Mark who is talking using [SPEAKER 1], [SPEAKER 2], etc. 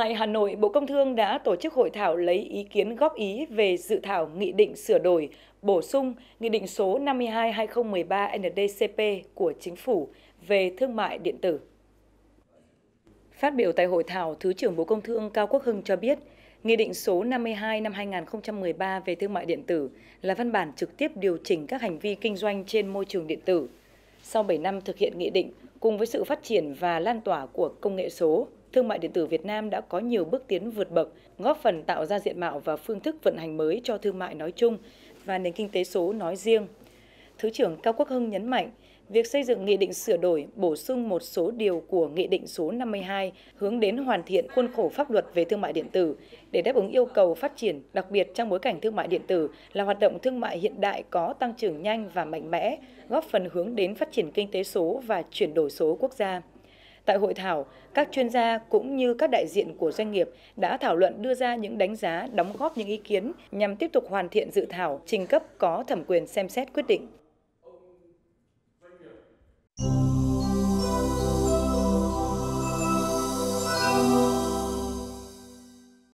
[SPEAKER 1] Tại Hà Nội, Bộ Công Thương đã tổ chức hội thảo lấy ý kiến góp ý về dự thảo Nghị định sửa đổi, bổ sung Nghị định số 52-2013 NDCP của Chính phủ về thương mại điện tử. Phát biểu tại hội thảo, Thứ trưởng Bộ Công Thương Cao Quốc Hưng cho biết, Nghị định số 52 năm 2013 về thương mại điện tử là văn bản trực tiếp điều chỉnh các hành vi kinh doanh trên môi trường điện tử. Sau 7 năm thực hiện nghị định, cùng với sự phát triển và lan tỏa của công nghệ số, thương mại điện tử Việt Nam đã có nhiều bước tiến vượt bậc, góp phần tạo ra diện mạo và phương thức vận hành mới cho thương mại nói chung và nền kinh tế số nói riêng. Thứ trưởng Cao Quốc Hưng nhấn mạnh, việc xây dựng nghị định sửa đổi, bổ sung một số điều của nghị định số 52 hướng đến hoàn thiện khuôn khổ pháp luật về thương mại điện tử để đáp ứng yêu cầu phát triển, đặc biệt trong bối cảnh thương mại điện tử là hoạt động thương mại hiện đại có tăng trưởng nhanh và mạnh mẽ, góp phần hướng đến phát triển kinh tế số và chuyển đổi số quốc gia. Tại hội thảo, các chuyên gia cũng như các đại diện của doanh nghiệp đã thảo luận đưa ra những đánh giá, đóng góp những ý kiến nhằm tiếp tục hoàn thiện dự thảo, trình cấp có thẩm quyền xem xét quyết định.